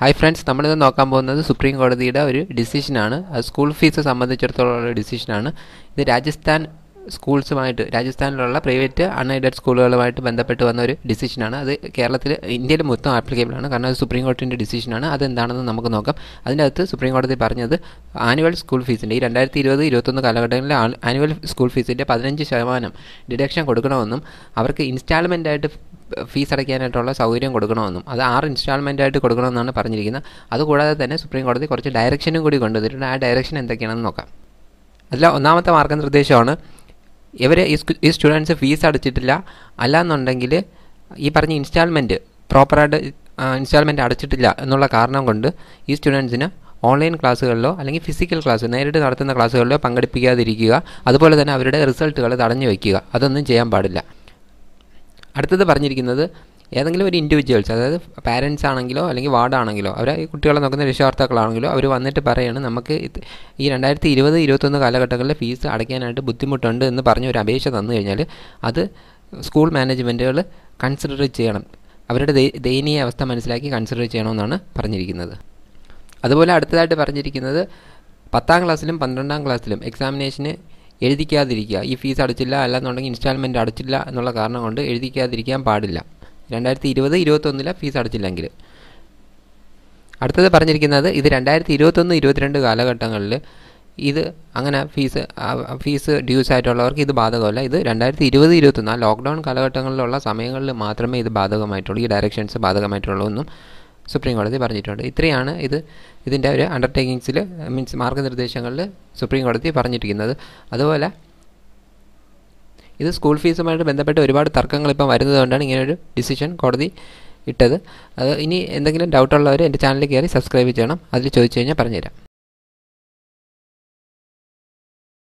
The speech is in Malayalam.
ഹായ് ഫ്രണ്ട്സ് നമ്മളിത് നോക്കാൻ പോകുന്നത് സുപ്രീം കോടതിയുടെ ഒരു ഡിസിഷനാണ് സ്കൂൾ ഫീസ് സംബന്ധിച്ചിടത്തോളം ഡിസിഷനാണ് ഇത് രാജസ്ഥാൻ സ്കൂൾസുമായിട്ട് രാജസ്ഥാനിലുള്ള പ്രൈവറ്റ് അൺഎയ്ഡഡ് സ്കൂളുകളുമായിട്ട് ബന്ധപ്പെട്ട് വന്ന ഒരു ഡിസിഷനാണ് അത് കേരളത്തിൽ ഇന്ത്യയിൽ മൊത്തം ആണ് കാരണം അത് സുപ്രീം കോടതിൻ്റെ ഡിസിഷനാണ് അതെന്താണെന്ന് നമുക്ക് നോക്കാം അതിൻ്റെ അകത്ത് സുപ്രീം കോടതി പറഞ്ഞത് ആനുവൽ സ്കൂൾ ഫീസിൻ്റെ ഈ രണ്ടായിരത്തി ഇരുപത് ഇരുപത്തൊന്ന് കാലഘട്ടങ്ങളിൽ ആനുവൽ സ്കൂൾ ഫീസിൻ്റെ പതിനഞ്ച് ശതമാനം ഡിഡക്ഷൻ കൊടുക്കണമെന്നും അവർക്ക് ഇൻസ്റ്റാൾമെൻ്റായിട്ട് ഫീസ് അടയ്ക്കാനായിട്ടുള്ള സൗകര്യം കൊടുക്കണമെന്നും അത് ആറ് ഇൻസ്റ്റാൾമെൻ്റ് ആയിട്ട് കൊടുക്കണമെന്നാണ് പറഞ്ഞിരിക്കുന്നത് അതുകൂടാതെ തന്നെ സുപ്രീം കോടതി കുറച്ച് ഡയറക്ഷനും കൂടി കൊണ്ടുവന്നിട്ടുണ്ട് ആ ഡയറക്ഷൻ എന്തൊക്കെയാണെന്ന് നോക്കാം അതിൽ ഒന്നാമത്തെ മാർഗ്ഗനിർദ്ദേശമാണ് ഇവർ ഈ സ്റ്റുഡൻസ് ഫീസ് അടച്ചിട്ടില്ല അല്ലാന്നുണ്ടെങ്കിൽ ഈ പറഞ്ഞ ഇൻസ്റ്റാൾമെൻറ്റ് പ്രോപ്പറായിട്ട് ഇൻസ്റ്റാൾമെൻറ്റ് അടച്ചിട്ടില്ല എന്നുള്ള കാരണം കൊണ്ട് ഈ സ്റ്റുഡൻസിന് ഓൺലൈൻ ക്ലാസ്സുകളിലോ അല്ലെങ്കിൽ ഫിസിക്കൽ ക്ലാസ് നേരിട്ട് നടത്തുന്ന ക്ലാസ്സുകളിലോ പങ്കെടുപ്പിക്കാതിരിക്കുക അതുപോലെ തന്നെ അവരുടെ റിസൾട്ടുകൾ തടഞ്ഞു വയ്ക്കുക അതൊന്നും ചെയ്യാൻ പാടില്ല അടുത്തത് പറഞ്ഞിരിക്കുന്നത് ഏതെങ്കിലും ഒരു ഇൻഡിവിജ്വൽസ് അതായത് പാരൻസ് ആണെങ്കിലോ അല്ലെങ്കിൽ വാർഡാണെങ്കിലോ അവർ ഈ കുട്ടികളെ നോക്കുന്ന രക്ഷകർത്താക്കളാണെങ്കിലോ അവർ വന്നിട്ട് പറയാണ് നമുക്ക് ഈ രണ്ടായിരത്തി ഇരുപത് ഇരുപത്തൊന്ന് കാലഘട്ടങ്ങളിൽ ഫീസ് അടയ്ക്കാനായിട്ട് ബുദ്ധിമുട്ടുണ്ട് എന്ന് പറഞ്ഞ ഒരു അപേക്ഷ തന്നു കഴിഞ്ഞാൽ അത് സ്കൂൾ മാനേജ്മെൻറ്റുകൾ കൺസിഡർ ചെയ്യണം അവരുടെ ദയനീയ അവസ്ഥ മനസ്സിലാക്കി കൺസിഡർ ചെയ്യണമെന്നാണ് പറഞ്ഞിരിക്കുന്നത് അതുപോലെ അടുത്തതായിട്ട് പറഞ്ഞിരിക്കുന്നത് പത്താം ക്ലാസ്സിലും പന്ത്രണ്ടാം ക്ലാസ്സിലും എക്സാമിനേഷന് എഴുതിക്കാതിരിക്കുക ഈ ഫീസ് അടച്ചില്ല അല്ലാന്നുണ്ടെങ്കിൽ ഇൻസ്റ്റാൾമെൻറ്റ് അടച്ചില്ല എന്നുള്ള കാരണം കൊണ്ട് എഴുതിക്കാതിരിക്കാൻ പാടില്ല രണ്ടായിരത്തി ഇരുപത് ഇരുപത്തൊന്നിലെ ഫീസ് അടച്ചില്ലെങ്കിൽ അടുത്തത് പറഞ്ഞിരിക്കുന്നത് ഇത് രണ്ടായിരത്തി ഇരുപത്തൊന്ന് ഇരുപത്തിരണ്ട് കാലഘട്ടങ്ങളിൽ ഇത് അങ്ങനെ ഫീസ് ഫീസ് ഡ്യൂസ് ആയിട്ടുള്ളവർക്ക് ഇത് ബാധകമല്ല ഇത് രണ്ടായിരത്തി ഇരുപത് ഇരുപത്തൊന്ന് ആ ലോക്ക്ഡൗൺ കാലഘട്ടങ്ങളിലുള്ള സമയങ്ങളിൽ മാത്രമേ ഇത് ബാധകമായിട്ടുള്ളൂ ഈ ഡയറക്ഷൻസ് ബാധകമായിട്ടുള്ളൂ എന്നും സുപ്രീം കോടതി പറഞ്ഞിട്ടുണ്ട് ഇത്രയാണ് ഇത് ഇതിൻ്റെ ഒരു അണ്ടർടേക്കിങ്സിൽ മീൻസ് മാർഗ്ഗനിർദ്ദേശങ്ങളിൽ സുപ്രീം കോടതി പറഞ്ഞിരിക്കുന്നത് അതുപോലെ ഇത് സ്കൂൾ ഫീസുമായിട്ട് ബന്ധപ്പെട്ട് ഒരുപാട് തർക്കങ്ങൾ ഇപ്പം വരുന്നതുകൊണ്ടാണ് ഇങ്ങനെയൊരു ഡിസിഷൻ കോടതി ഇട്ടത് അത് ഇനി എന്തെങ്കിലും ഡൗട്ടുള്ളവർ എൻ്റെ ചാനലിൽ കയറി സബ്സ്ക്രൈബ് ചെയ്യണം അതിൽ ചോദിച്ചു കഴിഞ്ഞാൽ പറഞ്ഞുതരാം